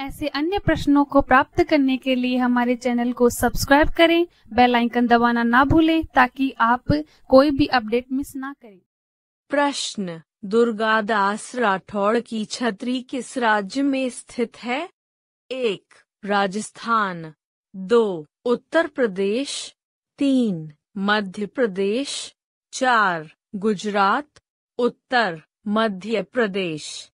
ऐसे अन्य प्रश्नों को प्राप्त करने के लिए हमारे चैनल को सब्सक्राइब करें बेल आइकन दबाना ना भूलें ताकि आप कोई भी अपडेट मिस ना करें प्रश्न दुर्गा दास राठौड़ की छतरी किस राज्य में स्थित है एक राजस्थान दो उत्तर प्रदेश तीन मध्य प्रदेश चार गुजरात उत्तर मध्य प्रदेश